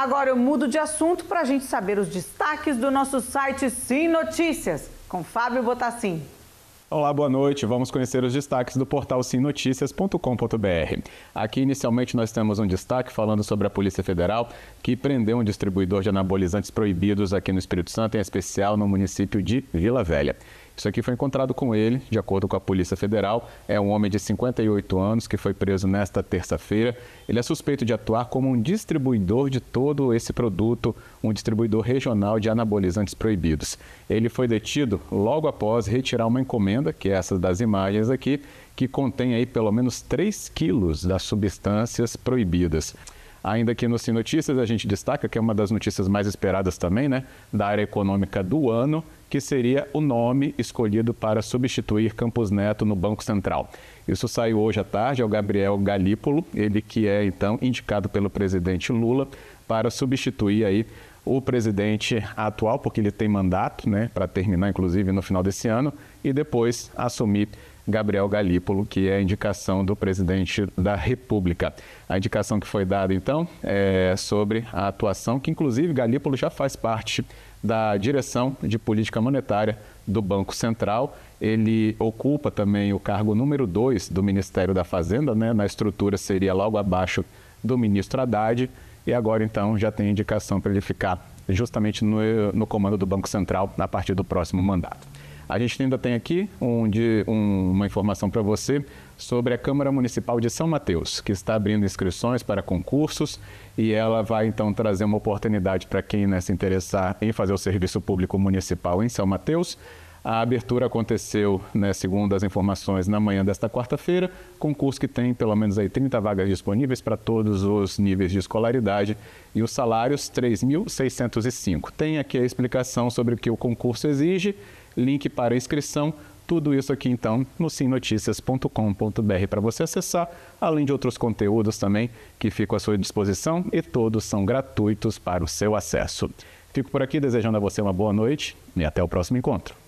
Agora eu mudo de assunto para a gente saber os destaques do nosso site Sim Notícias, com Fábio Botassin. Olá, boa noite. Vamos conhecer os destaques do portal simnoticias.com.br. Aqui, inicialmente, nós temos um destaque falando sobre a Polícia Federal, que prendeu um distribuidor de anabolizantes proibidos aqui no Espírito Santo, em especial no município de Vila Velha. Isso aqui foi encontrado com ele, de acordo com a Polícia Federal. É um homem de 58 anos que foi preso nesta terça-feira. Ele é suspeito de atuar como um distribuidor de todo esse produto, um distribuidor regional de anabolizantes proibidos. Ele foi detido logo após retirar uma encomenda, que é essa das imagens aqui, que contém aí pelo menos 3 quilos das substâncias proibidas. Ainda aqui no Sim Notícias, a gente destaca que é uma das notícias mais esperadas também, né? Da área econômica do ano, que seria o nome escolhido para substituir Campos Neto no Banco Central. Isso saiu hoje à tarde, é o Gabriel Galípolo, ele que é então indicado pelo presidente Lula para substituir aí o presidente atual, porque ele tem mandato né, para terminar, inclusive, no final desse ano, e depois assumir Gabriel Galípolo, que é a indicação do presidente da República. A indicação que foi dada, então, é sobre a atuação, que inclusive Galípolo já faz parte da direção de política monetária do Banco Central. Ele ocupa também o cargo número 2 do Ministério da Fazenda, né? na estrutura seria logo abaixo do ministro Haddad e agora, então, já tem indicação para ele ficar justamente no, no comando do Banco Central a partir do próximo mandato. A gente ainda tem aqui um de, um, uma informação para você sobre a Câmara Municipal de São Mateus, que está abrindo inscrições para concursos e ela vai então trazer uma oportunidade para quem né, se interessar em fazer o serviço público municipal em São Mateus. A abertura aconteceu, né, segundo as informações, na manhã desta quarta-feira. Concurso que tem pelo menos aí 30 vagas disponíveis para todos os níveis de escolaridade e os salários 3.605. Tem aqui a explicação sobre o que o concurso exige, link para inscrição. Tudo isso aqui então no simnoticias.com.br para você acessar, além de outros conteúdos também que ficam à sua disposição e todos são gratuitos para o seu acesso. Fico por aqui desejando a você uma boa noite e até o próximo encontro.